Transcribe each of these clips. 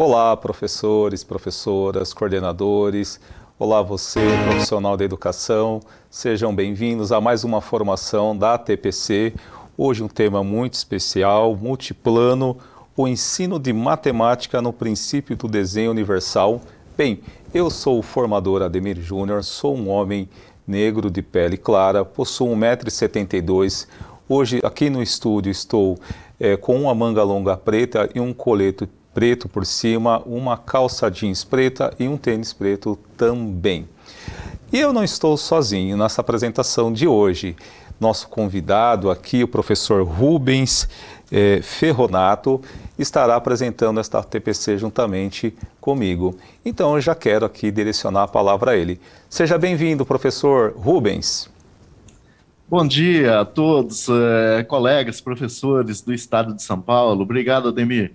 Olá, professores, professoras, coordenadores. Olá, você, profissional da educação. Sejam bem-vindos a mais uma formação da TPC. Hoje, um tema muito especial, multiplano, o ensino de matemática no princípio do desenho universal. Bem, eu sou o formador Ademir Júnior, sou um homem negro de pele clara, possuo 1,72m. Hoje, aqui no estúdio, estou é, com uma manga longa preta e um colete preto por cima, uma calça jeans preta e um tênis preto também. E eu não estou sozinho nessa apresentação de hoje. Nosso convidado aqui, o professor Rubens eh, Ferronato, estará apresentando esta TPC juntamente comigo. Então eu já quero aqui direcionar a palavra a ele. Seja bem-vindo, professor Rubens. Bom dia a todos, eh, colegas, professores do Estado de São Paulo. Obrigado, Ademir.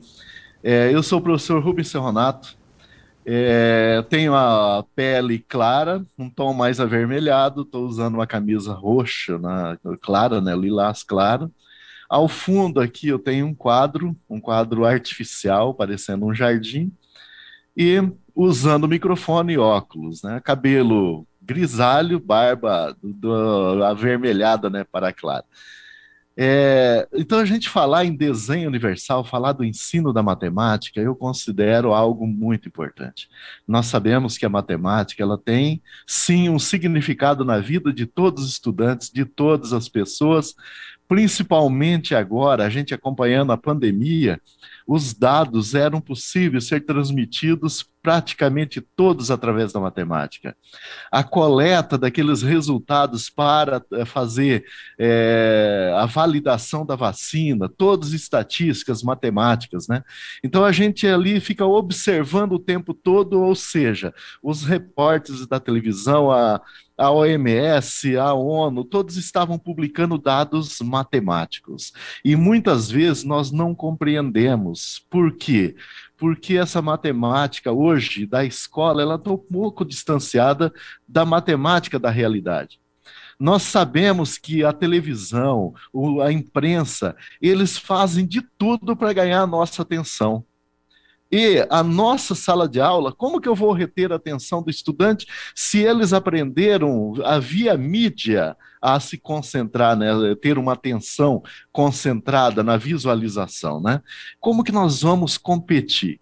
É, eu sou o professor Rubens Serronato. É, tenho a pele clara, um tom mais avermelhado. Estou usando uma camisa roxa, na, né, clara, né, lilás claro. Ao fundo aqui eu tenho um quadro, um quadro artificial, parecendo um jardim. E usando microfone e óculos, né? Cabelo grisalho, barba do, do avermelhada, né, para clara. É, então, a gente falar em desenho universal, falar do ensino da matemática, eu considero algo muito importante. Nós sabemos que a matemática ela tem, sim, um significado na vida de todos os estudantes, de todas as pessoas, principalmente agora, a gente acompanhando a pandemia, os dados eram possíveis ser transmitidos praticamente todos através da matemática. A coleta daqueles resultados para eh, fazer é, a validação da vacina, todas estatísticas matemáticas, né? Então a gente ali fica observando o tempo todo, ou seja, os repórteres da televisão, a, a OMS, a ONU, todos estavam publicando dados matemáticos. E muitas vezes nós não compreendemos alunos. Por quê? Porque essa matemática hoje da escola, ela está um pouco distanciada da matemática da realidade. Nós sabemos que a televisão, a imprensa, eles fazem de tudo para ganhar a nossa atenção e a nossa sala de aula, como que eu vou reter a atenção do estudante se eles aprenderam via mídia a se concentrar, né, ter uma atenção concentrada na visualização, né? Como que nós vamos competir?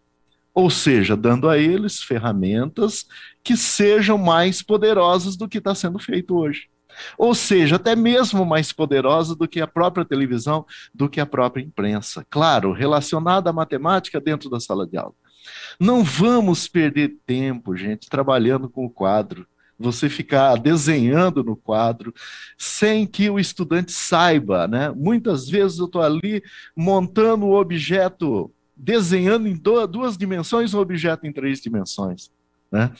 Ou seja, dando a eles ferramentas que sejam mais poderosas do que está sendo feito hoje. Ou seja, até mesmo mais poderosa do que a própria televisão, do que a própria imprensa. Claro, relacionada à matemática dentro da sala de aula. Não vamos perder tempo, gente, trabalhando com o quadro. Você ficar desenhando no quadro sem que o estudante saiba, né? Muitas vezes eu estou ali montando o objeto, desenhando em duas dimensões o objeto em três dimensões, né?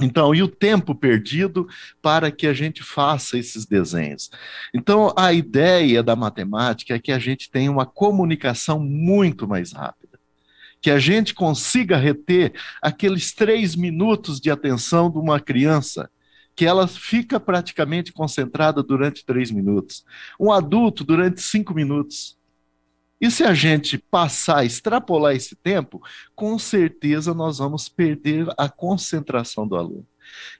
Então, e o tempo perdido para que a gente faça esses desenhos. Então, a ideia da matemática é que a gente tenha uma comunicação muito mais rápida, que a gente consiga reter aqueles três minutos de atenção de uma criança, que ela fica praticamente concentrada durante três minutos, um adulto durante cinco minutos. E se a gente passar, extrapolar esse tempo, com certeza nós vamos perder a concentração do aluno.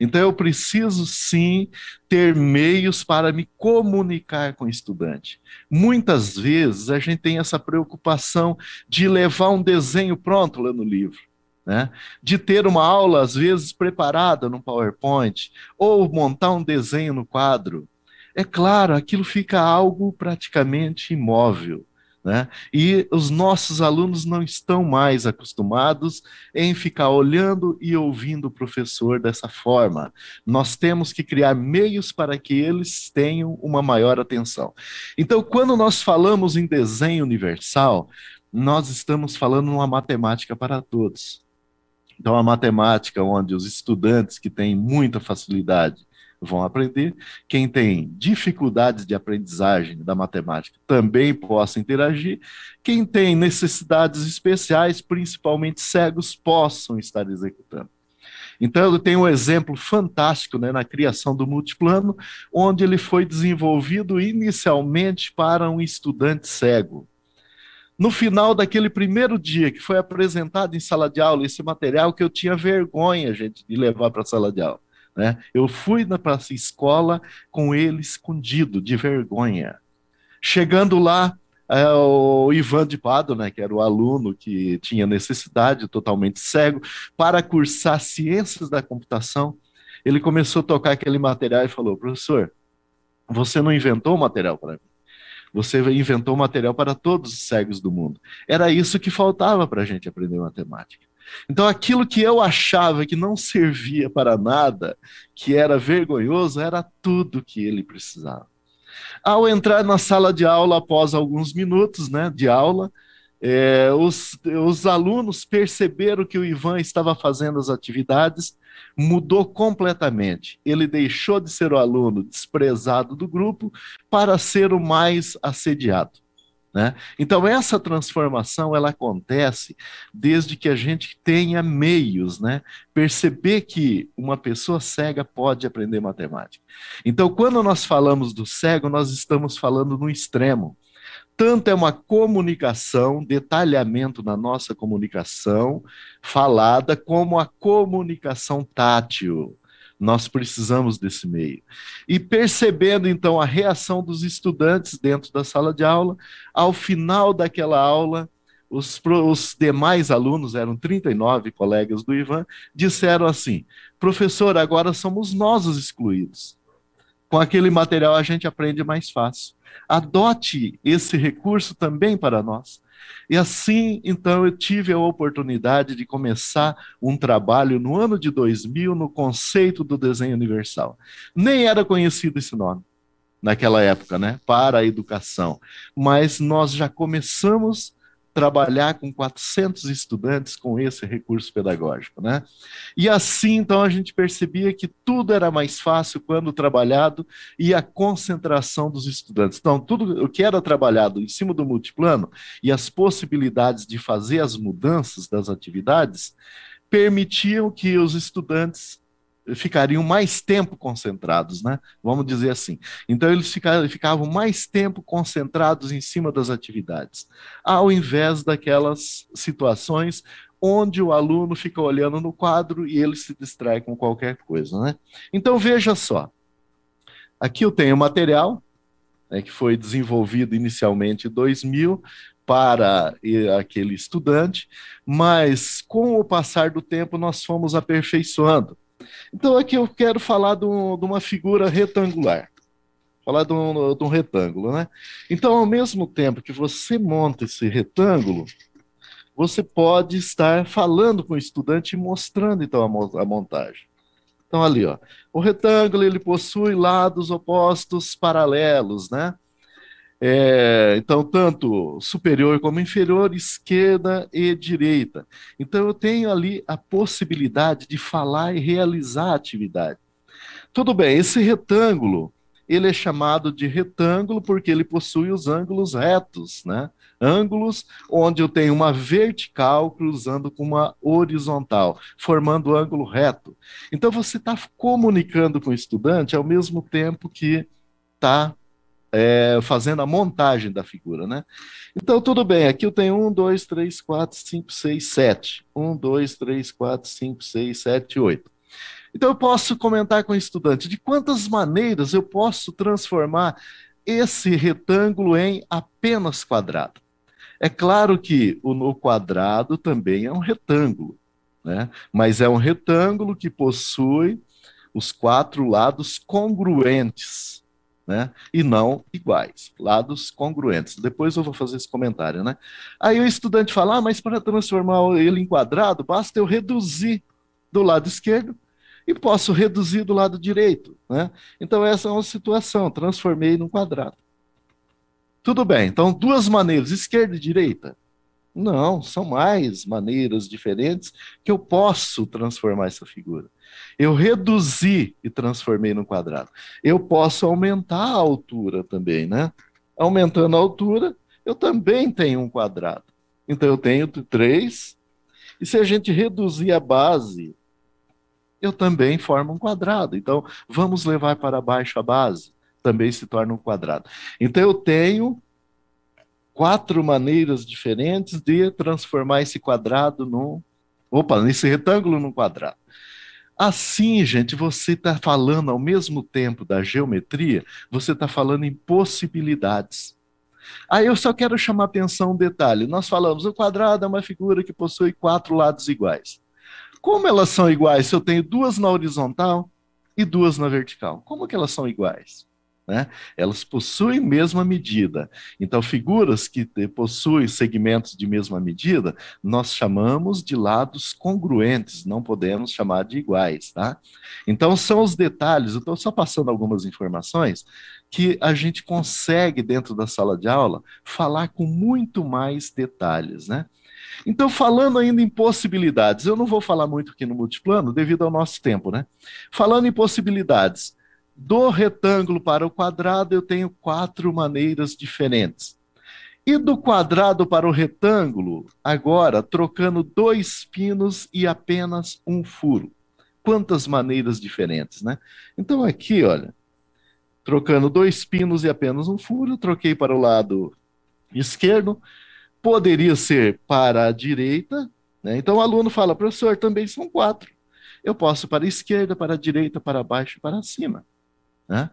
Então, eu preciso sim ter meios para me comunicar com o estudante. Muitas vezes a gente tem essa preocupação de levar um desenho pronto lá no livro. Né? De ter uma aula, às vezes, preparada no PowerPoint, ou montar um desenho no quadro. É claro, aquilo fica algo praticamente imóvel. Né? E os nossos alunos não estão mais acostumados em ficar olhando e ouvindo o professor dessa forma. Nós temos que criar meios para que eles tenham uma maior atenção. Então, quando nós falamos em desenho universal, nós estamos falando uma matemática para todos. Então, a matemática, onde os estudantes que têm muita facilidade vão aprender. Quem tem dificuldades de aprendizagem da matemática também possa interagir. Quem tem necessidades especiais, principalmente cegos, possam estar executando. Então, eu tenho um exemplo fantástico né, na criação do multiplano, onde ele foi desenvolvido inicialmente para um estudante cego. No final daquele primeiro dia que foi apresentado em sala de aula esse material que eu tinha vergonha, gente, de levar para a sala de aula né? Eu fui para essa escola com ele escondido, de vergonha. Chegando lá, é, o Ivan de Pado, né, que era o aluno que tinha necessidade, totalmente cego, para cursar ciências da computação, ele começou a tocar aquele material e falou: professor, você não inventou o material para mim. Você inventou o material para todos os cegos do mundo. Era isso que faltava para a gente aprender matemática. Então aquilo que eu achava que não servia para nada, que era vergonhoso, era tudo que ele precisava. Ao entrar na sala de aula após alguns minutos né, de aula, é, os, os alunos perceberam que o Ivan estava fazendo as atividades, mudou completamente. Ele deixou de ser o aluno desprezado do grupo para ser o mais assediado. Né? Então, essa transformação ela acontece desde que a gente tenha meios, né? perceber que uma pessoa cega pode aprender matemática. Então, quando nós falamos do cego, nós estamos falando no extremo. Tanto é uma comunicação, detalhamento na nossa comunicação falada, como a comunicação tátil. Nós precisamos desse meio. E percebendo então a reação dos estudantes dentro da sala de aula, ao final daquela aula, os, os demais alunos, eram 39 colegas do Ivan, disseram assim: professor, agora somos nós os excluídos. Com aquele material a gente aprende mais fácil. Adote esse recurso também para nós. E assim, então, eu tive a oportunidade de começar um trabalho no ano de 2000 no conceito do desenho universal. Nem era conhecido esse nome naquela época, né? Para a educação. Mas nós já começamos trabalhar com 400 estudantes com esse recurso pedagógico, né? E assim, então, a gente percebia que tudo era mais fácil quando trabalhado e a concentração dos estudantes. Então, tudo o que era trabalhado em cima do multiplano e as possibilidades de fazer as mudanças das atividades permitiam que os estudantes ficariam mais tempo concentrados, né? Vamos dizer assim. Então eles ficavam mais tempo concentrados em cima das atividades, ao invés daquelas situações onde o aluno fica olhando no quadro e ele se distrai com qualquer coisa, né? Então veja só. Aqui eu tenho material né, que foi desenvolvido inicialmente em 2000 para aquele estudante, mas com o passar do tempo nós fomos aperfeiçoando. Então aqui eu quero falar de, um, de uma figura retangular. Falar de um, de um retângulo, né? Então, ao mesmo tempo que você monta esse retângulo, você pode estar falando com o estudante e mostrando então a, montagem. Então ali, ó, o retângulo ele possui lados opostos paralelos, né? É, então, tanto superior como inferior, esquerda e direita. Então, eu tenho ali a possibilidade de falar e realizar a atividade. Tudo bem, esse retângulo, ele é chamado de retângulo porque ele possui os ângulos retos, né? Ângulos onde eu tenho uma vertical cruzando com uma horizontal, formando um ângulo reto. Então, você está comunicando com o estudante ao mesmo tempo que está é, fazendo a montagem da figura, né? Então, tudo bem, aqui eu tenho 1, 2, 3, 4, 5, 6, 7. 1, 2, 3, 4, 5, 6, 7, 8. Então, eu posso comentar com o estudante de quantas maneiras eu posso transformar esse retângulo em apenas quadrado. É claro que o no quadrado também é um retângulo, né? mas é um retângulo que possui os quatro lados congruentes né? E não iguais, lados congruentes. Depois eu vou fazer esse comentário, né? Aí o estudante fala, ah, mas para transformar ele em quadrado, basta eu reduzir do lado esquerdo e posso reduzir do lado direito, né? Então essa é uma situação, transformei num quadrado. Tudo bem, então duas maneiras, esquerda e direita. Não, são mais maneiras diferentes que eu posso transformar essa figura. Eu reduzi e transformei no quadrado. Eu posso aumentar a altura também, né? Aumentando a altura, eu também tenho um quadrado. Então eu tenho 3. E se a gente reduzir a base, eu também formo um quadrado. Então vamos levar para baixo a base, também se torna um quadrado. Então eu tenho quatro maneiras diferentes de transformar esse quadrado num. Opa, nesse retângulo num quadrado. Assim, gente, você está falando ao mesmo tempo da geometria, você está falando em possibilidades. Aí eu só quero chamar atenção um detalhe. Nós falamos, o quadrado é uma figura que possui quatro lados iguais. Como elas são iguais se eu tenho duas na horizontal e duas na vertical? Como que elas são iguais? Né? Elas possuem mesma medida. Então, figuras que possuem segmentos de mesma medida, nós chamamos de lados congruentes, não podemos chamar de iguais. Tá? Então, são os detalhes, eu estou só passando algumas informações, que a gente consegue, dentro da sala de aula, falar com muito mais detalhes. Né? Então, falando ainda em possibilidades, eu não vou falar muito aqui no multiplano devido ao nosso tempo, né? Falando em possibilidades, do retângulo para o quadrado, eu tenho quatro maneiras diferentes. E do quadrado para o retângulo, agora trocando dois pinos e apenas um furo. Quantas maneiras diferentes, né? Então aqui, olha, trocando dois pinos e apenas um furo, troquei para o lado esquerdo. Poderia ser para a direita, né? Então o aluno fala, professor, também são quatro. Eu posso para a esquerda, para a direita, para baixo, para cima. Né?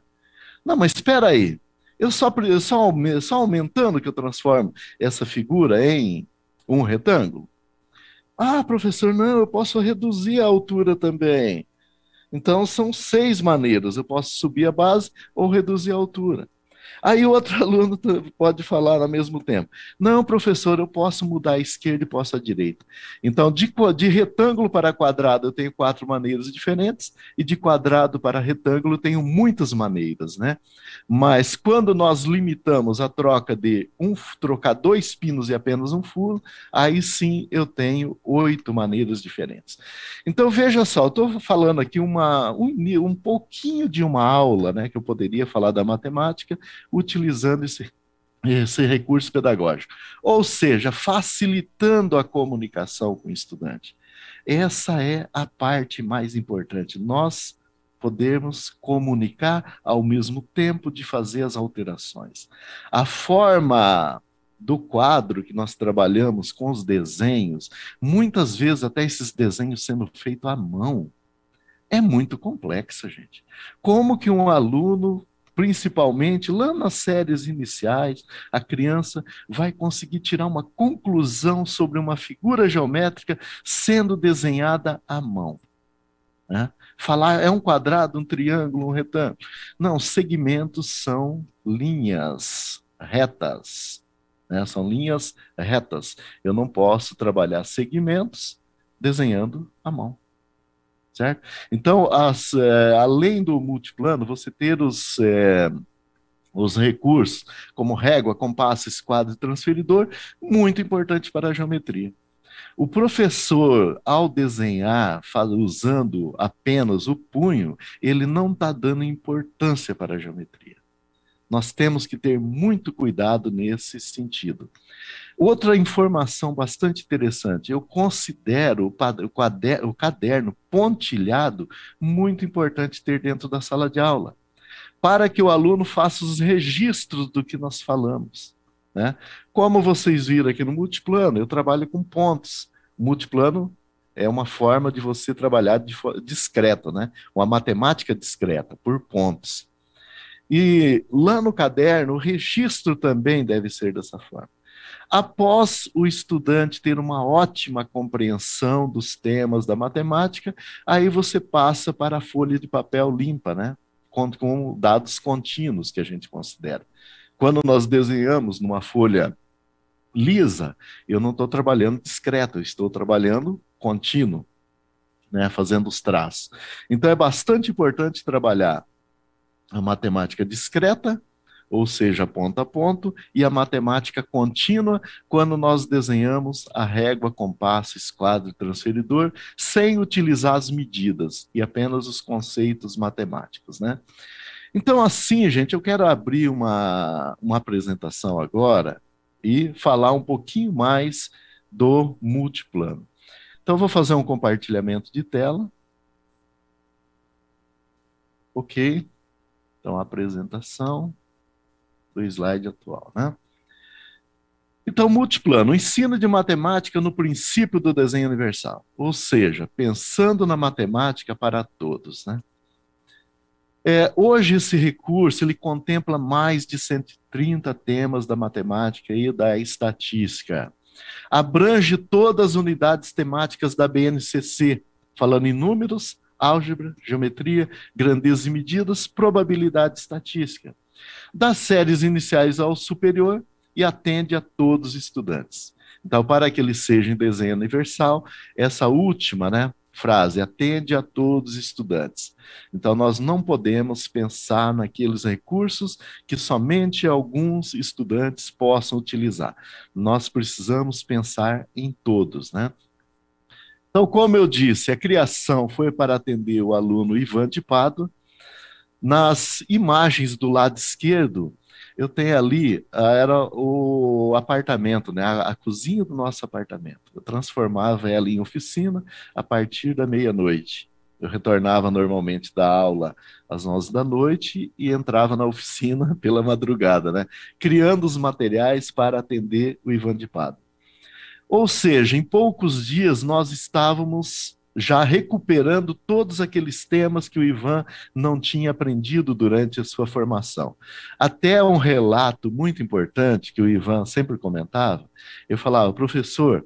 Não, mas espera aí. Eu só, só, só aumentando que eu transformo essa figura em um retângulo? Ah, professor, não, eu posso reduzir a altura também. Então, são seis maneiras. Eu posso subir a base ou reduzir a altura. Aí o outro aluno pode falar ao mesmo tempo: Não, professor, eu posso mudar a esquerda e posso a direita. Então, de, de retângulo para quadrado, eu tenho quatro maneiras diferentes, e de quadrado para retângulo, eu tenho muitas maneiras, né? Mas quando nós limitamos a troca de um, trocar dois pinos e apenas um furo, aí sim eu tenho oito maneiras diferentes. Então, veja só, eu estou falando aqui uma, um, um pouquinho de uma aula, né, que eu poderia falar da matemática, utilizando esse, esse recurso pedagógico. Ou seja, facilitando a comunicação com o estudante. Essa é a parte mais importante. Nós podemos comunicar ao mesmo tempo de fazer as alterações. A forma do quadro que nós trabalhamos com os desenhos, muitas vezes até esses desenhos sendo feitos à mão, é muito complexa, gente. Como que um aluno principalmente lá nas séries iniciais, a criança vai conseguir tirar uma conclusão sobre uma figura geométrica sendo desenhada à mão. Né? Falar é um quadrado, um triângulo, um retângulo. Não, segmentos são linhas retas. Né? São linhas retas. Eu não posso trabalhar segmentos desenhando à mão. Certo? Então, as, é, além do multiplano, você ter os, é, os recursos como régua, compasso, esquadro e transferidor, muito importante para a geometria. O professor, ao desenhar, usando apenas o punho, ele não está dando importância para a geometria. Nós temos que ter muito cuidado nesse sentido. Outra informação bastante interessante, eu considero o caderno pontilhado muito importante ter dentro da sala de aula, para que o aluno faça os registros do que nós falamos. Né? Como vocês viram aqui no multiplano, eu trabalho com pontos. Multiplano é uma forma de você trabalhar de discreta, né? uma matemática discreta, por pontos. E lá no caderno, o registro também deve ser dessa forma. Após o estudante ter uma ótima compreensão dos temas da matemática, aí você passa para a folha de papel limpa, né? Com, com dados contínuos que a gente considera. Quando nós desenhamos numa folha lisa, eu não estou trabalhando discreto, eu estou trabalhando contínuo, né? Fazendo os traços. Então é bastante importante trabalhar a matemática discreta ou seja, ponto a ponto, e a matemática contínua, quando nós desenhamos a régua, compasso, esquadro e transferidor, sem utilizar as medidas e apenas os conceitos matemáticos, né? Então, assim, gente, eu quero abrir uma, uma apresentação agora e falar um pouquinho mais do multiplano. Então, vou fazer um compartilhamento de tela. Ok. Então, apresentação do slide atual. Né? Então, multiplano, ensino de matemática no princípio do desenho universal, ou seja, pensando na matemática para todos. Né? É, hoje, esse recurso ele contempla mais de 130 temas da matemática e da estatística. Abrange todas as unidades temáticas da BNCC, falando em números, álgebra, geometria, grandezas e medidas, probabilidade estatística das séries iniciais ao superior e atende a todos os estudantes. Então, para que ele seja em desenho universal, essa última né, frase, atende a todos os estudantes. Então, nós não podemos pensar naqueles recursos que somente alguns estudantes possam utilizar. Nós precisamos pensar em todos, né? Então, como eu disse, a criação foi para atender o aluno Ivan de nas imagens do lado esquerdo, eu tenho ali, ah, era o apartamento, né? A, a, cozinha do nosso apartamento. Eu transformava ela em oficina a partir da meia-noite. Eu retornava normalmente da aula às 11 da noite e entrava na oficina pela madrugada, né? Criando os materiais para atender o Ivan de Pado. Ou seja, em poucos dias nós estávamos já recuperando todos aqueles temas que o Ivan não tinha aprendido durante a sua formação. Até um relato muito importante que o Ivan sempre comentava, eu falava, professor,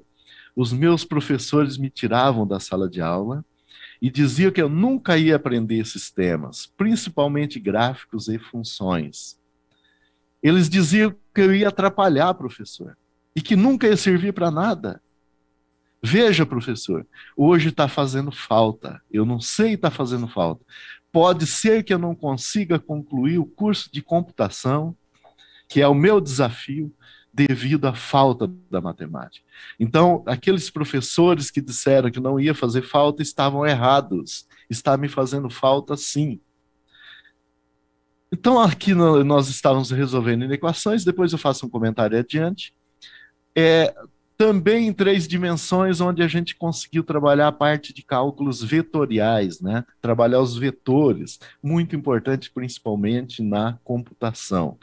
os meus professores me tiravam da sala de aula e diziam que eu nunca ia aprender esses temas, principalmente gráficos e funções. Eles diziam que eu ia atrapalhar, professor, e que nunca ia servir para nada. Veja, professor, hoje está fazendo falta, eu não sei está fazendo falta. Pode ser que eu não consiga concluir o curso de computação, que é o meu desafio, devido à falta da matemática. Então, aqueles professores que disseram que não ia fazer falta estavam errados. Está me fazendo falta, sim. Então, aqui nós estávamos resolvendo equações, depois eu faço um comentário adiante. É, também em três dimensões, onde a gente conseguiu trabalhar a parte de cálculos vetoriais, né? trabalhar os vetores, muito importante principalmente na computação.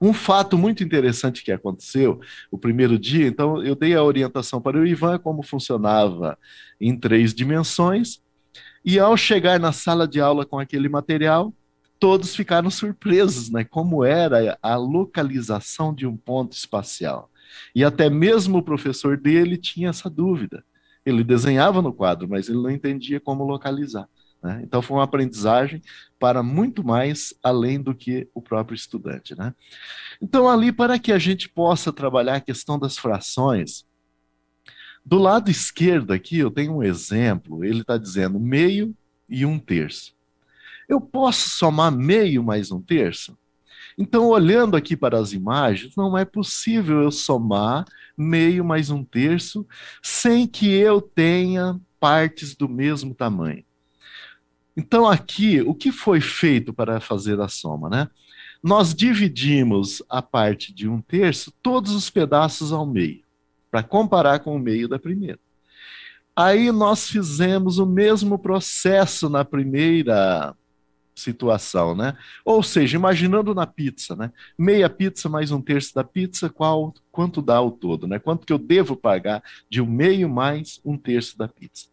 Um fato muito interessante que aconteceu, o primeiro dia, então eu dei a orientação para o Ivan como funcionava em três dimensões, e ao chegar na sala de aula com aquele material, todos ficaram surpresos, né? Como era a localização de um ponto espacial. E até mesmo o professor dele tinha essa dúvida. Ele desenhava no quadro, mas ele não entendia como localizar. Né? Então, foi uma aprendizagem para muito mais além do que o próprio estudante. Né? Então, ali, para que a gente possa trabalhar a questão das frações, do lado esquerdo aqui, eu tenho um exemplo. Ele está dizendo meio e um terço. Eu posso somar meio mais um terço? Então, olhando aqui para as imagens, não é possível eu somar meio mais um terço sem que eu tenha partes do mesmo tamanho. Então, aqui, o que foi feito para fazer a soma, né? Nós dividimos a parte de um terço, todos os pedaços ao meio, para comparar com o meio da primeira. Aí nós fizemos o mesmo processo na primeira situação, né? Ou seja, imaginando na pizza, né? Meia pizza mais um terço da pizza, qual quanto dá o todo, né? Quanto que eu devo pagar de um meio mais um terço da pizza?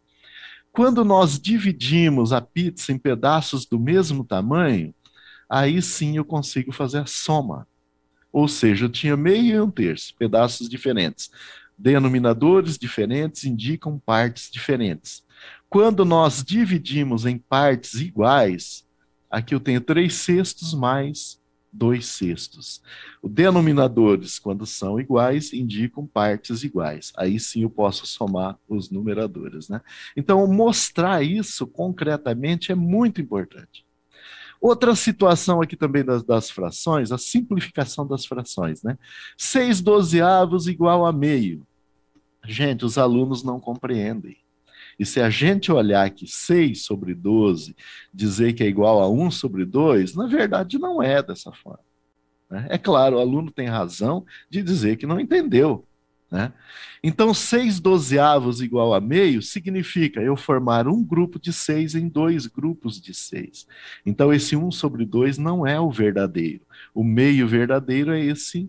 Quando nós dividimos a pizza em pedaços do mesmo tamanho, aí sim eu consigo fazer a soma. Ou seja, eu tinha meio e um terço, pedaços diferentes. Denominadores diferentes indicam partes diferentes. Quando nós dividimos em partes iguais, Aqui eu tenho 3 sextos mais 2 sextos. Os denominadores, quando são iguais, indicam partes iguais. Aí sim eu posso somar os numeradores. Né? Então, mostrar isso concretamente é muito importante. Outra situação aqui também das, das frações, a simplificação das frações. Né? 6 dozeavos igual a meio. Gente, os alunos não compreendem. E se a gente olhar que 6 sobre 12 dizer que é igual a 1 sobre 2, na verdade não é dessa forma. Né? É claro, o aluno tem razão de dizer que não entendeu. Né? Então, 6 dozeavos igual a meio significa eu formar um grupo de 6 em dois grupos de 6. Então, esse 1 sobre 2 não é o verdadeiro. O meio verdadeiro é esse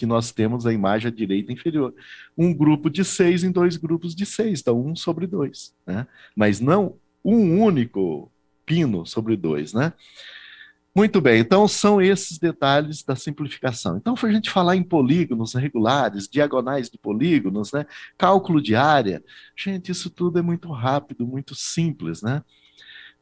que nós temos a imagem à direita inferior. Um grupo de seis em dois grupos de seis, então um sobre dois. Né? Mas não um único pino sobre dois, né? Muito bem, então são esses detalhes da simplificação. Então, foi a gente falar em polígonos regulares, diagonais de polígonos, né? cálculo de área, gente, isso tudo é muito rápido, muito simples, né?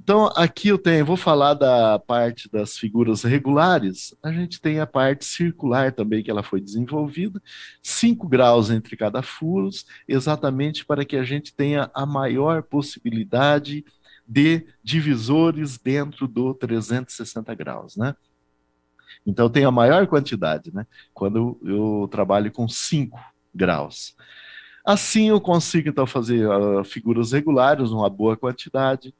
Então, aqui eu tenho, vou falar da parte das figuras regulares. A gente tem a parte circular também, que ela foi desenvolvida, 5 graus entre cada furos, exatamente para que a gente tenha a maior possibilidade de divisores dentro do 360 graus, né? Então, tem a maior quantidade, né? Quando eu trabalho com 5 graus. Assim, eu consigo, então, fazer uh, figuras regulares, uma boa quantidade,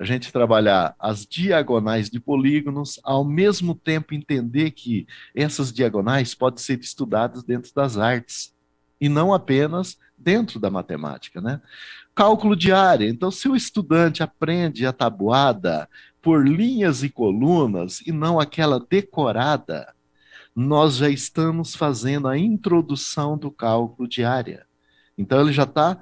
a gente trabalhar as diagonais de polígonos, ao mesmo tempo entender que essas diagonais podem ser estudadas dentro das artes e não apenas dentro da matemática, né? Cálculo de área. Então, se o estudante aprende a tabuada por linhas e colunas e não aquela decorada, nós já estamos fazendo a introdução do cálculo de área. Então, ele já está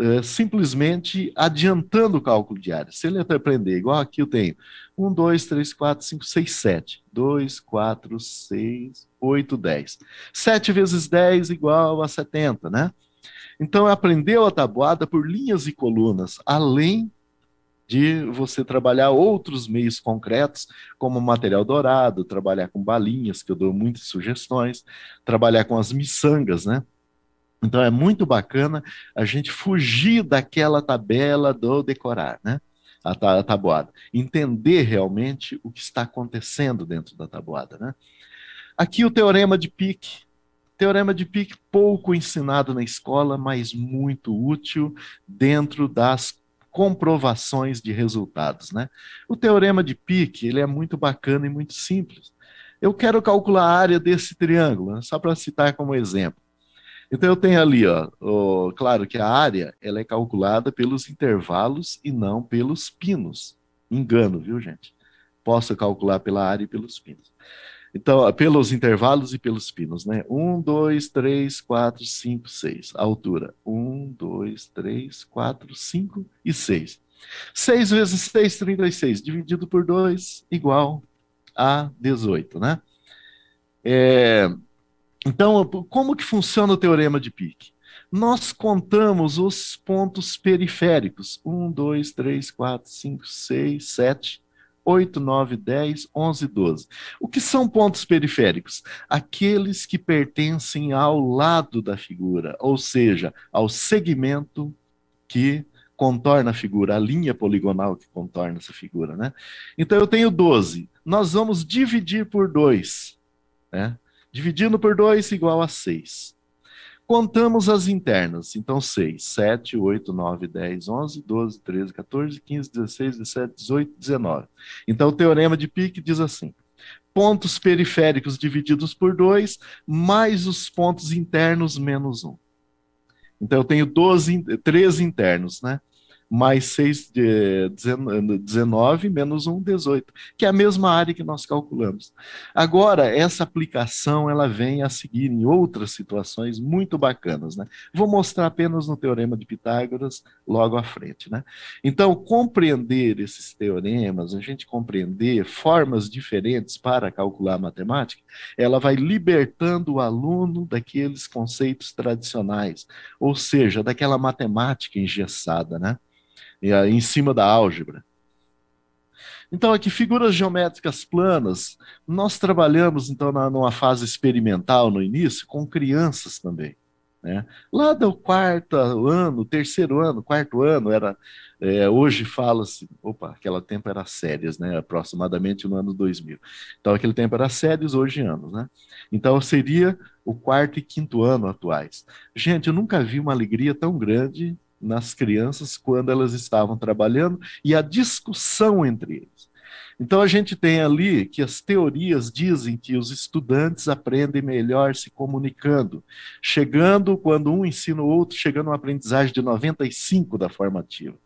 é, simplesmente adiantando o cálculo de área. Se ele aprender, igual aqui eu tenho, 1, 2, 3, 4, 5, 6, 7. 2, 4, 6, 8, 10. 7 vezes 10 igual a 70, né? Então, aprendeu a tabuada por linhas e colunas, além de você trabalhar outros meios concretos, como material dourado, trabalhar com balinhas, que eu dou muitas sugestões, trabalhar com as miçangas, né? Então é muito bacana a gente fugir daquela tabela do decorar, né? A, ta a tabuada. Entender realmente o que está acontecendo dentro da tabuada, né? Aqui o teorema de Pick. Teorema de Pick pouco ensinado na escola, mas muito útil dentro das comprovações de resultados, né? O teorema de Pick, ele é muito bacana e muito simples. Eu quero calcular a área desse triângulo, né? só para citar como exemplo. Então eu tenho ali, ó, ó, claro que a área ela é calculada pelos intervalos e não pelos pinos. Engano, viu, gente? Posso calcular pela área e pelos pinos. Então, pelos intervalos e pelos pinos, né? 1, 2, 3, 4, 5, 6. Altura: 1, 2, 3, 4, 5 e 6. 6 vezes 6, 36. Dividido por 2, igual a 18, né? É, então, como que funciona o teorema de Pique? Nós contamos os pontos periféricos. 1, 2, 3, 4, 5, 6, 7, 8, 9, 10, 11, 12. O que são pontos periféricos? Aqueles que pertencem ao lado da figura, ou seja, ao segmento que contorna a figura, a linha poligonal que contorna essa figura. Né? Então, eu tenho 12. Nós vamos dividir por 2. Né? Dividindo por 2 igual a 6. Contamos as internas, então 6, 7, 8, 9, 10, 11, 12, 13, 14, 15, 16, 17, 18, 19. Então o teorema de Pique diz assim: pontos periféricos divididos por 2 mais os pontos internos menos 1. Então eu tenho 12, 13 internos, né? mais 6, 19, é, é, menos 1, 18, que é a mesma área que nós calculamos. Agora, essa aplicação ela vem a seguir em outras situações muito bacanas. Né? Vou mostrar apenas no Teorema de Pitágoras logo à frente. Né? Então, compreender esses teoremas, a gente compreender formas diferentes para calcular a matemática, ela vai libertando o aluno daqueles conceitos tradicionais, ou seja, daquela matemática engessada, né? em cima da álgebra. Então, aqui, figuras geométricas planas, nós trabalhamos, então, na, numa fase experimental no início, com crianças também. Né? Lá do quarto ano, terceiro ano, quarto ano, era é, hoje fala-se, opa, aquele tempo era séries, né? aproximadamente no ano 2000. Então, aquele tempo era séries, hoje anos. Né? Então, seria o quarto e quinto ano atuais. Gente, eu nunca vi uma alegria tão grande nas crianças quando elas estavam trabalhando e a discussão entre eles. Então a gente tem ali que as teorias dizem que os estudantes aprendem melhor se comunicando, chegando quando um ensina o outro, chegando a uma aprendizagem de 95 da formativa.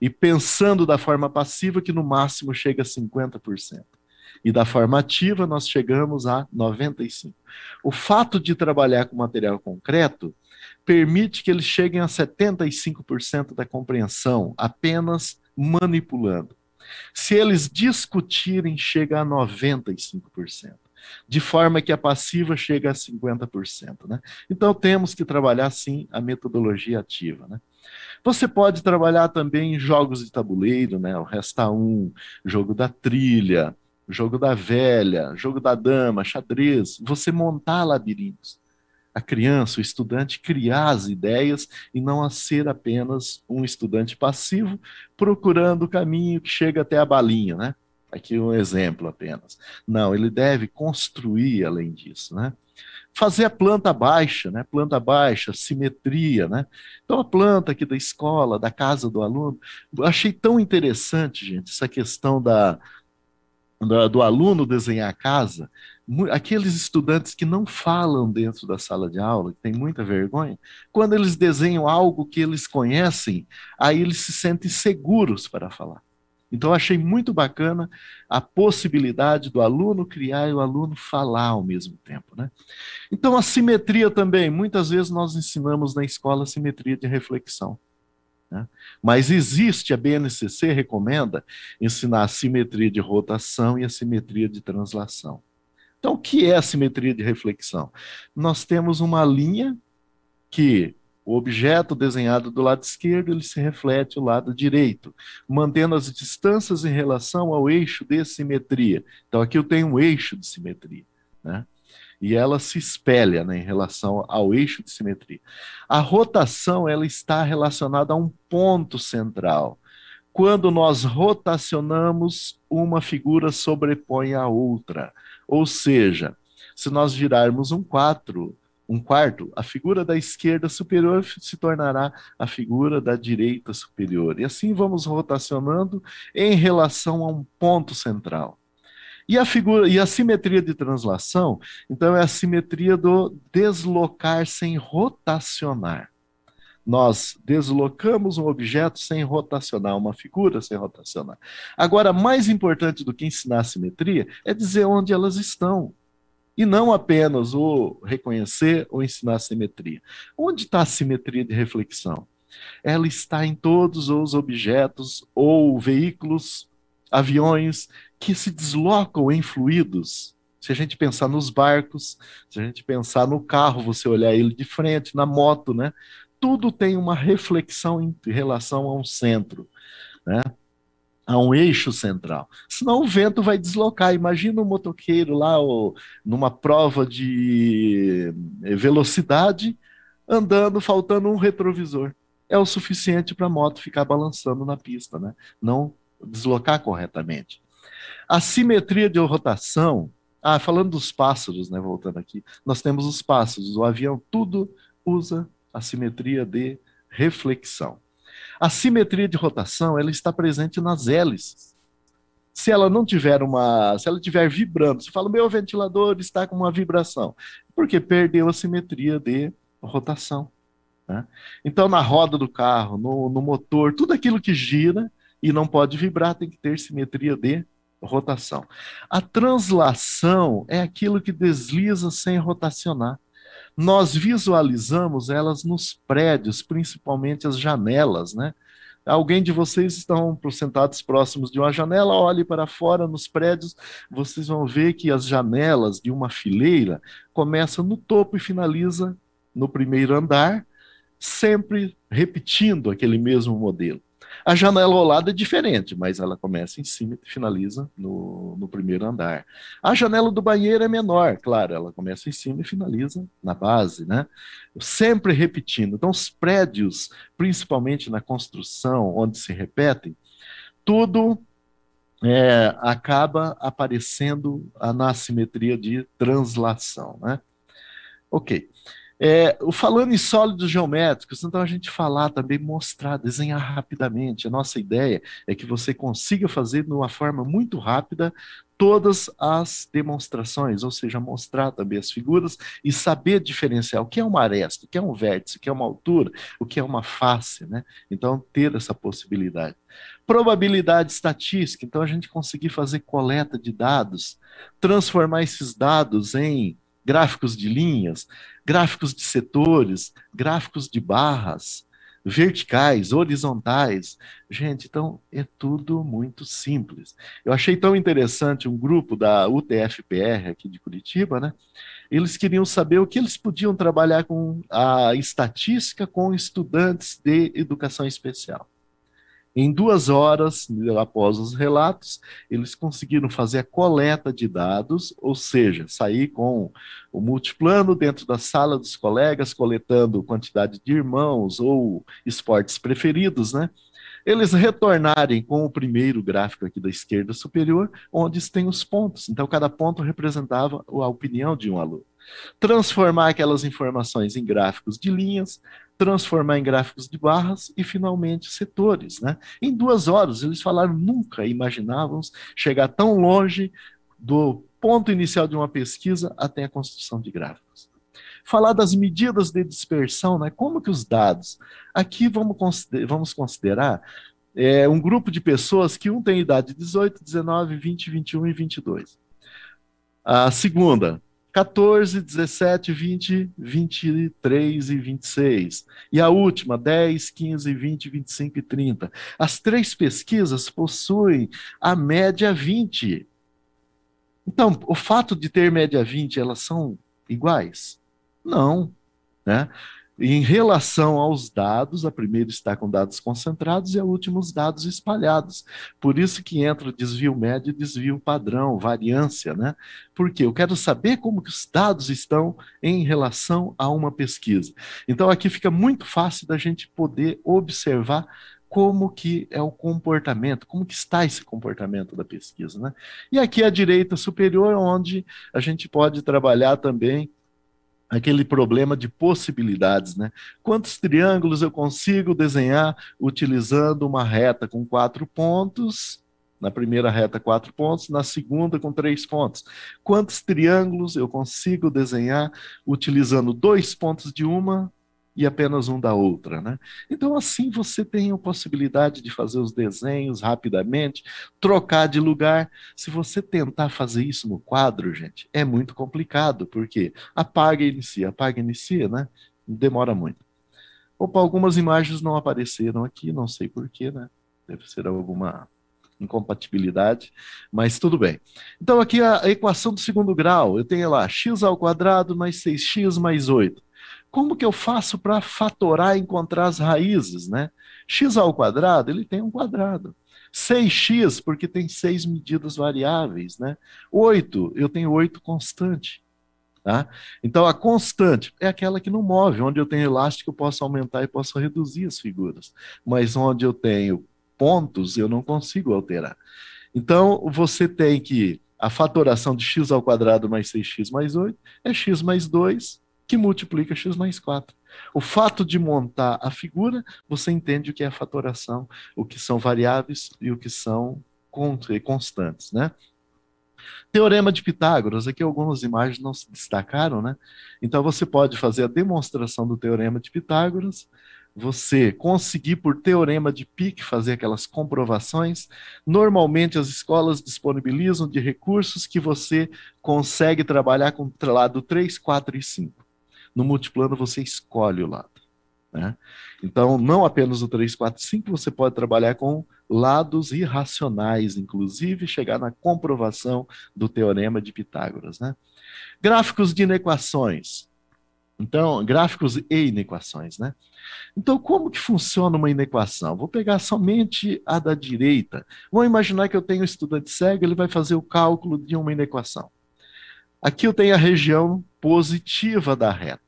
E pensando da forma passiva que no máximo chega a 50% e da formativa, nós chegamos a 95. O fato de trabalhar com material concreto permite que eles cheguem a 75% da compreensão, apenas manipulando. Se eles discutirem, chega a 95%, de forma que a passiva chega a 50%. Né? Então, temos que trabalhar, sim, a metodologia ativa. Né? Você pode trabalhar também em jogos de tabuleiro, né? o Resta 1, jogo da trilha, jogo da velha, jogo da dama, xadrez, você montar labirintos. A criança, o estudante, criar as ideias e não a ser apenas um estudante passivo procurando o caminho que chega até a balinha, né? Aqui um exemplo apenas. Não, ele deve construir além disso, né? Fazer a planta baixa, né? Planta baixa, simetria, né? Então a planta aqui da escola, da casa do aluno, Eu achei tão interessante, gente, essa questão da do, do aluno desenhar a casa, aqueles estudantes que não falam dentro da sala de aula, que têm muita vergonha, quando eles desenham algo que eles conhecem, aí eles se sentem seguros para falar. Então, achei muito bacana a possibilidade do aluno criar e o aluno falar ao mesmo tempo. Né? Então, a simetria também. Muitas vezes nós ensinamos na escola simetria de reflexão. Né? Mas existe, a BNCC recomenda ensinar a simetria de rotação e a simetria de translação. Então, o que é a simetria de reflexão? Nós temos uma linha que o objeto desenhado do lado esquerdo ele se reflete o lado direito, mantendo as distâncias em relação ao eixo de simetria. Então, aqui eu tenho um eixo de simetria. Né? e ela se espelha né, em relação ao eixo de simetria. A rotação ela está relacionada a um ponto central. Quando nós rotacionamos, uma figura sobrepõe a outra. Ou seja, se nós virarmos um quatro, um quarto, a figura da esquerda superior se tornará a figura da direita superior. E assim vamos rotacionando em relação a um ponto central. E a figura e a simetria de translação, então é a simetria do deslocar sem rotacionar. Nós deslocamos um objeto sem rotacionar, uma figura sem rotacionar. Agora, mais importante do que ensinar a simetria é dizer onde elas estão. E não apenas o reconhecer ou ensinar a simetria. Onde está a simetria de reflexão? Ela está em todos os objetos ou veículos aviões que se deslocam em fluidos. Se a gente pensar nos barcos, se a gente pensar no carro, você olhar ele de frente, na moto, né? Tudo tem uma reflexão em relação a um centro, né? a um eixo central. Senão o vento vai deslocar. Imagina um motoqueiro lá ou, numa prova de eh, velocidade andando, faltando um retrovisor. É o suficiente para a moto ficar balançando na pista, né? Não deslocar corretamente. A simetria de rotação, ah, falando dos pássaros, né, voltando aqui, nós temos os pássaros, o avião tudo usa a simetria de reflexão. A simetria de rotação, ela está presente nas hélices. Se ela não tiver uma, se ela tiver vibrando, você fala meu ventilador está com uma vibração, porque perdeu a simetria de rotação. Né? Então, na roda do carro, no, no motor, tudo aquilo que gira e não pode vibrar, tem que ter simetria de rotação. A translação é aquilo que desliza sem rotacionar. Nós visualizamos elas nos prédios, principalmente as janelas, né? Alguém de vocês estão sentados próximos de uma janela, olhe para fora nos prédios, vocês vão ver que as janelas de uma fileira começa no topo e finaliza no primeiro andar, sempre repetindo aquele mesmo modelo. A janela rolada é diferente, mas ela começa em cima e finaliza no, no primeiro andar. A janela do banheiro é menor, claro, ela começa em cima e finaliza na base, né? Sempre repetindo. Então, os prédios, principalmente na construção, onde se repetem, tudo é, acaba aparecendo na simetria de translação, né? Ok. É, falando em sólidos geométricos, então a gente falar também, mostrar, desenhar rapidamente. A nossa ideia é que você consiga fazer de uma forma muito rápida todas as demonstrações, ou seja, mostrar também as figuras e saber diferenciar o que é uma aresta, o que é um vértice, o que é uma altura, o que é uma face, né? Então, ter essa possibilidade. Probabilidade estatística, então a gente conseguir fazer coleta de dados, transformar esses dados em gráficos de linhas, gráficos de setores, gráficos de barras, verticais, horizontais. Gente, então é tudo muito simples. Eu achei tão interessante um grupo da UTFPR aqui de Curitiba, né? Eles queriam saber o que eles podiam trabalhar com a estatística com estudantes de educação especial. Em duas horas após os relatos, eles conseguiram fazer a coleta de dados, ou seja, sair com o multiplano dentro da sala dos colegas, coletando quantidade de irmãos ou esportes preferidos, né? Eles retornarem com o primeiro gráfico aqui da esquerda superior, onde tem os pontos. Então, cada ponto representava a opinião de um aluno transformar aquelas informações em gráficos de linhas, transformar em gráficos de barras e, finalmente, setores. Né? Em duas horas, eles falaram nunca imaginávamos chegar tão longe do ponto inicial de uma pesquisa até a construção de gráficos. Falar das medidas de dispersão, né? como que os dados... Aqui vamos, vamos considerar é, um grupo de pessoas que um tem idade de 18, 19, 20, 21 e 22. A segunda, 14, 17, 20, 23 e 26. E a última, 10, 15, 20, 25 e 30. As três pesquisas possuem a média 20. Então, o fato de ter média 20, elas são iguais? Não. Né? em relação aos dados, a primeira está com dados concentrados e a última os dados espalhados. Por isso que entra desvio médio e desvio padrão, variância, né? Porque eu quero saber como que os dados estão em relação a uma pesquisa. Então aqui fica muito fácil da gente poder observar como que é o comportamento, como que está esse comportamento da pesquisa, né? E aqui à direita superior, onde a gente pode trabalhar também aquele problema de possibilidades, né? Quantos triângulos eu consigo desenhar utilizando uma reta com quatro pontos? Na primeira reta, quatro pontos, na segunda, com três pontos. Quantos triângulos eu consigo desenhar utilizando dois pontos de uma e apenas um da outra. Né? Então, assim você tem a possibilidade de fazer os desenhos rapidamente, trocar de lugar. Se você tentar fazer isso no quadro, gente, é muito complicado, porque apaga e inicia, apaga e inicia, né? Demora muito. Opa, algumas imagens não apareceram aqui, não sei porquê, né? Deve ser alguma incompatibilidade, mas tudo bem. Então aqui é a equação do segundo grau, eu tenho lá x ao quadrado mais 6x mais 8 como que eu faço para fatorar e encontrar as raízes, né? x ao quadrado, ele tem um quadrado. 6x, porque tem seis medidas variáveis, né? 8, eu tenho 8 constante. Tá? Então, a constante é aquela que não move. Onde eu tenho elástico, eu posso aumentar e posso reduzir as figuras. Mas onde eu tenho pontos, eu não consigo alterar. Então, você tem que a fatoração de x ao quadrado mais 6x mais 8 é x mais 2 que multiplica x mais 4. O fato de montar a figura, você entende o que é a fatoração, o que são variáveis e o que são constantes, né? Teorema de Pitágoras, aqui algumas imagens não se destacaram, né? Então você pode fazer a demonstração do teorema de Pitágoras, você conseguir por teorema de Pique fazer aquelas comprovações. Normalmente as escolas disponibilizam de recursos que você consegue trabalhar com lado 3, 4 e 5. No multiplano você escolhe o lado. Né? Então, não apenas o 3, 4, 5, você pode trabalhar com lados irracionais, inclusive chegar na comprovação do teorema de Pitágoras. Né? Gráficos de inequações. Então, gráficos e inequações, né? Então, como que funciona uma inequação? Vou pegar somente a da direita. Vou imaginar que eu tenho um estudante cego, ele vai fazer o cálculo de uma inequação. Aqui eu tenho a região positiva da reta.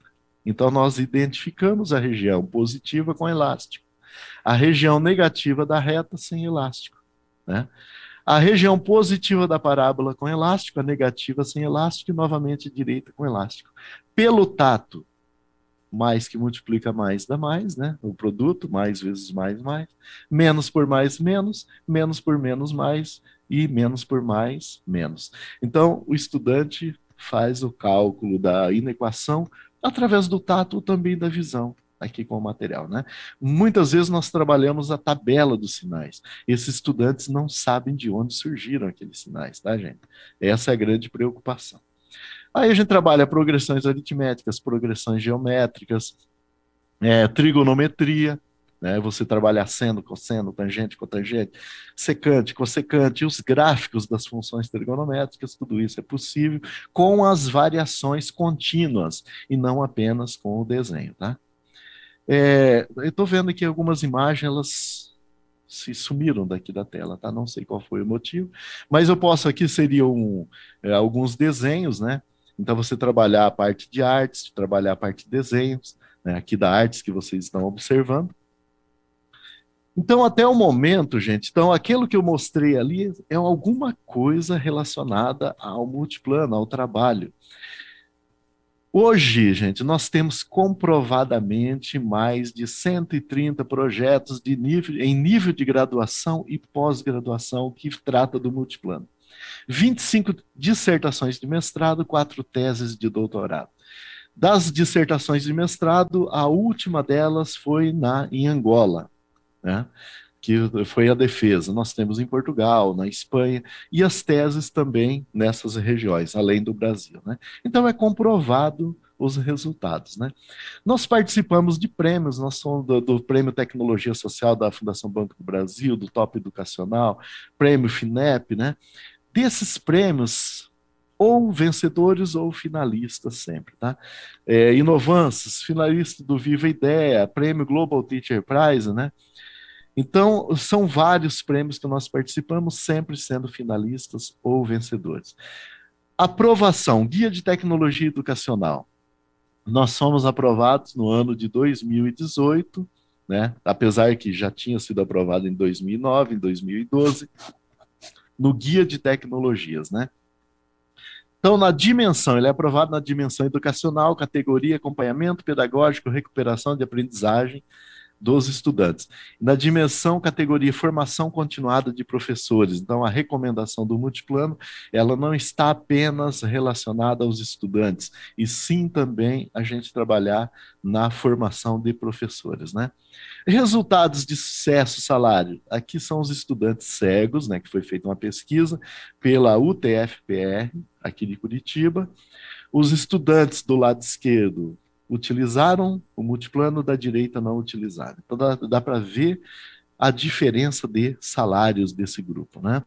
Então, nós identificamos a região positiva com elástico, a região negativa da reta sem elástico. Né? A região positiva da parábola com elástico, a negativa sem elástico e novamente direita com elástico. Pelo tato, mais que multiplica mais dá mais, né? O produto, mais vezes mais, mais. Menos por mais, menos. Menos por menos, mais. E menos por mais, menos. Então, o estudante faz o cálculo da inequação através do tato ou também da visão aqui com o material, né? Muitas vezes nós trabalhamos a tabela dos sinais. Esses estudantes não sabem de onde surgiram aqueles sinais, tá, gente? Essa é a grande preocupação. Aí a gente trabalha progressões aritméticas, progressões geométricas, é, trigonometria, né? Você trabalha seno, cosseno, tangente, cotangente, secante, cossecante, os gráficos das funções trigonométricas, tudo isso é possível com as variações contínuas e não apenas com o desenho, tá? É, eu estou vendo aqui algumas imagens, elas se sumiram daqui da tela, tá? Não sei qual foi o motivo, mas eu posso aqui seriam um, é, alguns desenhos, né? Então você trabalhar a parte de artes, trabalhar a parte de desenhos, né? Aqui da artes que vocês estão observando. Então, até o momento, gente, então aquilo que eu mostrei ali é alguma coisa relacionada ao multiplano, ao trabalho. Hoje, gente, nós temos comprovadamente mais de 130 projetos de nível, em nível de graduação e pós-graduação que trata do multiplano. 25 dissertações de mestrado, quatro teses de doutorado. Das dissertações de mestrado, a última delas foi na, em Angola, né? que foi a defesa. Nós temos em Portugal, na Espanha, e as teses também nessas regiões, além do Brasil. Né? Então é comprovado os resultados. Né? Nós participamos de prêmios, nós somos do, do, Prêmio Tecnologia Social da Fundação Banco do Brasil, do Top Educacional, Prêmio FINEP. Né? Desses prêmios, ou vencedores ou finalistas sempre, tá? É, Inovanças, finalista do Viva Ideia, Prêmio Global Teacher Prize, né? Então, são vários prêmios que nós participamos, sempre sendo finalistas ou vencedores. Aprovação, Guia de Tecnologia Educacional. Nós fomos aprovados no ano de 2018, né? apesar que já tinha sido aprovado em 2009, em 2012, no Guia de Tecnologias. Né? Então, na dimensão, ele é aprovado na dimensão educacional, categoria, acompanhamento pedagógico, recuperação de aprendizagem, dos estudantes. Na dimensão categoria formação continuada de professores, então a recomendação do multiplano, ela não está apenas relacionada aos estudantes, e sim também a gente trabalhar na formação de professores, né? Resultados de sucesso salário. Aqui são os estudantes cegos, né, que foi feita uma pesquisa pela UTFPR aqui de Curitiba. Os estudantes do lado esquerdo utilizaram, o multiplano da direita não utilizaram. Então dá, dá para ver a diferença de salários desse grupo, né?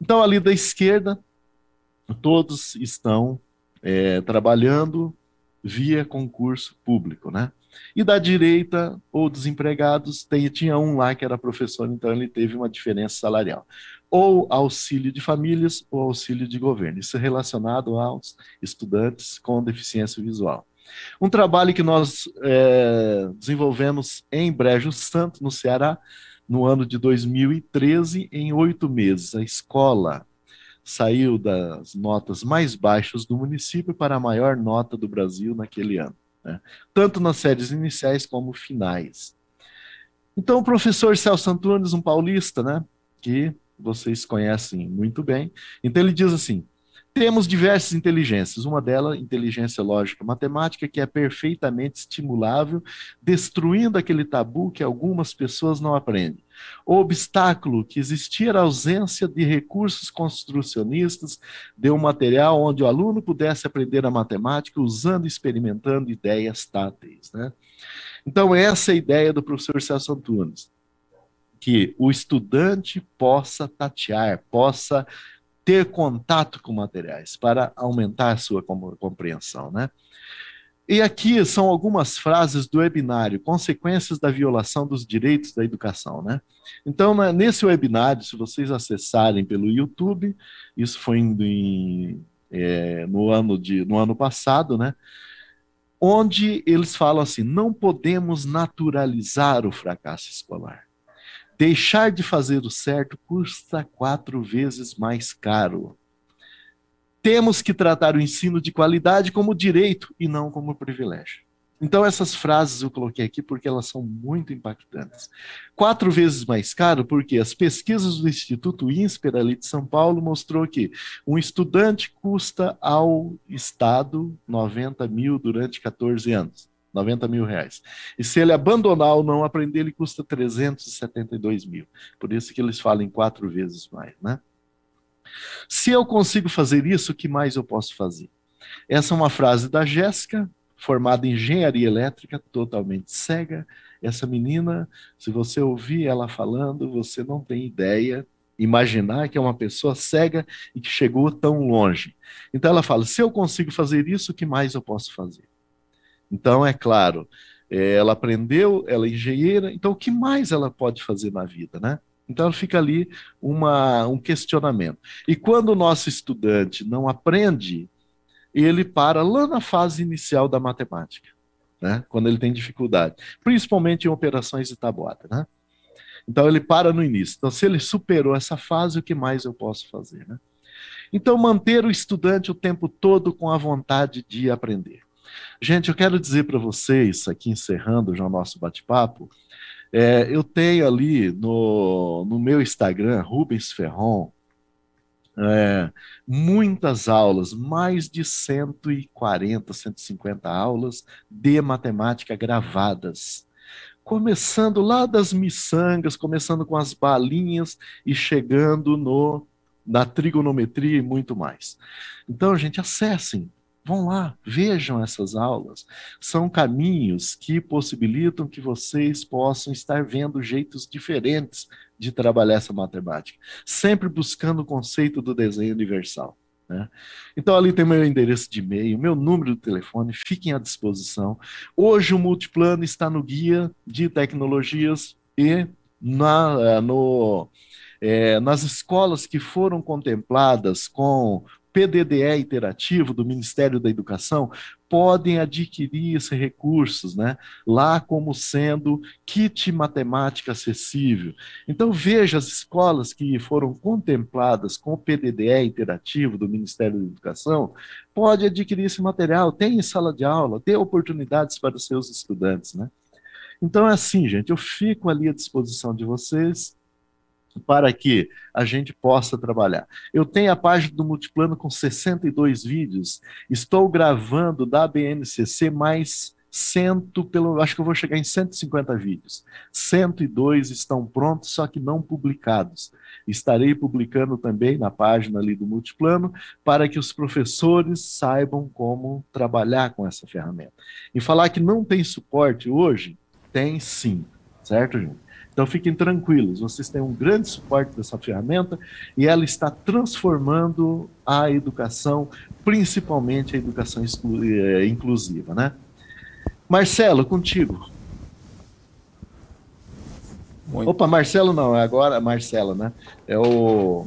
Então ali da esquerda, todos estão é, trabalhando via concurso público, né? E da direita, ou desempregados, tem, tinha um lá que era professor, então ele teve uma diferença salarial. Ou auxílio de famílias, ou auxílio de governo. Isso é relacionado aos estudantes com deficiência visual. Um trabalho que nós é, desenvolvemos em Brejo Santo, no Ceará, no ano de 2013, em oito meses. A escola saiu das notas mais baixas do município para a maior nota do Brasil naquele ano, né? tanto nas séries iniciais como finais. Então, o professor Celso Antunes, um paulista, né, que vocês conhecem muito bem, então ele diz assim: temos diversas inteligências, uma delas, inteligência lógica matemática, que é perfeitamente estimulável, destruindo aquele tabu que algumas pessoas não aprendem. O obstáculo que existia era a ausência de recursos construcionistas, de um material onde o aluno pudesse aprender a matemática usando e experimentando ideias táteis. Né? Então, essa é a ideia do professor Celso Antunes, que o estudante possa tatear, possa ter contato com materiais para aumentar sua compreensão, né? E aqui são algumas frases do webinário, consequências da violação dos direitos da educação, né? Então, né, nesse webinário, se vocês acessarem pelo YouTube, isso foi em, é, no, ano de, no ano passado, né? Onde eles falam assim, não podemos naturalizar o fracasso escolar. Deixar de fazer o certo custa quatro vezes mais caro. Temos que tratar o ensino de qualidade como direito e não como privilégio. Então, essas frases eu coloquei aqui porque elas são muito impactantes. Quatro vezes mais caro, porque as pesquisas do Instituto INSPER ali de São Paulo mostrou que um estudante custa ao Estado 90 mil durante 14 anos. 90 mil reais. E se ele abandonar ou não aprender, ele custa 372 mil. Por isso que eles falam quatro vezes mais, né? Se eu consigo fazer isso, o que mais eu posso fazer? Essa é uma frase da Jéssica, formada em engenharia elétrica, totalmente cega. Essa menina, se você ouvir ela falando, você não tem ideia, imaginar que é uma pessoa cega e que chegou tão longe. Então ela fala: se eu consigo fazer isso, o que mais eu posso fazer? Então, é claro, é, ela aprendeu, ela é engenheira, então o que mais ela pode fazer na vida, né? Então fica ali uma, um questionamento. E quando o nosso estudante não aprende, ele para lá na fase inicial da matemática, né? quando ele tem dificuldade, principalmente em operações de tabuada. Né? Então ele para no início. Então, se ele superou essa fase, o que mais eu posso fazer? Né? Então, manter o estudante o tempo todo com a vontade de aprender. Gente, eu quero dizer para vocês, aqui encerrando já o nosso bate-papo, é, eu tenho ali no, no meu Instagram, Rubens Ferron, é, muitas aulas, mais de 140, 150 aulas de matemática gravadas. Começando lá das miçangas, começando com as balinhas e chegando no na trigonometria e muito mais. Então, gente, acessem Vão lá, vejam essas aulas. São caminhos que possibilitam que vocês possam estar vendo jeitos diferentes de trabalhar essa matemática, sempre buscando o conceito do desenho universal. Né? Então, ali tem meu endereço de e-mail, meu número de telefone, fiquem à disposição. Hoje, o Multiplano está no guia de tecnologias e na, eh, no, é, nas escolas que foram contempladas com PDDE Interativo do Ministério da Educação podem adquirir esses recursos, né? Lá como sendo kit matemática acessível. Então veja as escolas que foram contempladas com o PDDE interativo do Ministério da Educação, pode adquirir esse material, tem em sala de aula, tem oportunidades para os seus estudantes, né? Então é assim, gente, eu fico ali à disposição de vocês para que a gente possa trabalhar. Eu tenho a página do Multiplano com 62 vídeos, estou gravando da BNCC mais 100, pelo, acho que eu vou chegar em 150 vídeos. 102 estão prontos, só que não publicados. Estarei publicando também na página ali do Multiplano para que os professores saibam como trabalhar com essa ferramenta. E falar que não tem suporte hoje, tem sim, certo, Júnior? Então fiquem tranquilos, vocês têm um grande suporte dessa ferramenta e ela está transformando a educação, principalmente a educação eh, inclusiva, né? Marcelo, contigo. Muito. Opa, Marcelo não, é agora Marcelo, né? É o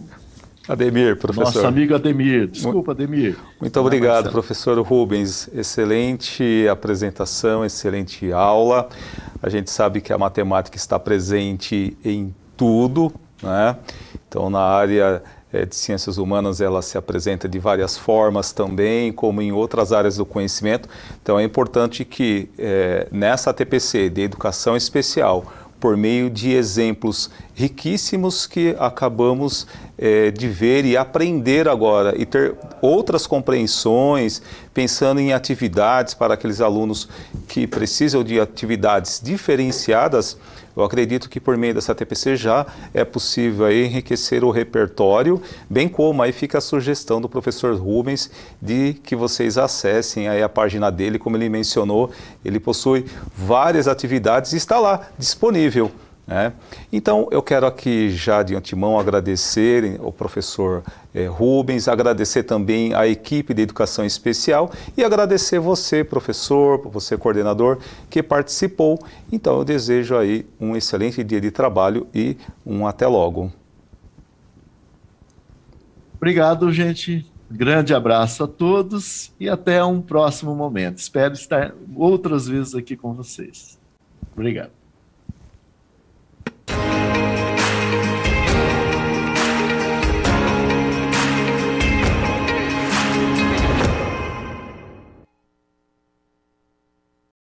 Ademir, professor. Nosso amigo Ademir. Desculpa, Ademir. Muito obrigado, professor Rubens. Excelente apresentação, excelente aula. A gente sabe que a matemática está presente em tudo, né? Então, na área é, de ciências humanas, ela se apresenta de várias formas também, como em outras áreas do conhecimento. Então, é importante que é, nessa TPC de educação especial, por meio de exemplos riquíssimos que acabamos é, de ver e aprender agora e ter outras compreensões, pensando em atividades para aqueles alunos que precisam de atividades diferenciadas eu acredito que por meio dessa TPC já é possível aí enriquecer o repertório, bem como aí fica a sugestão do professor Rubens de que vocês acessem aí a página dele, como ele mencionou, ele possui várias atividades e está lá disponível. Né? Então, eu quero aqui já de antemão agradecer o professor eh, Rubens, agradecer também a equipe de educação especial e agradecer você, professor, você, coordenador, que participou. Então, eu desejo aí um excelente dia de trabalho e um até logo. Obrigado, gente. Grande abraço a todos e até um próximo momento. Espero estar outras vezes aqui com vocês. Obrigado.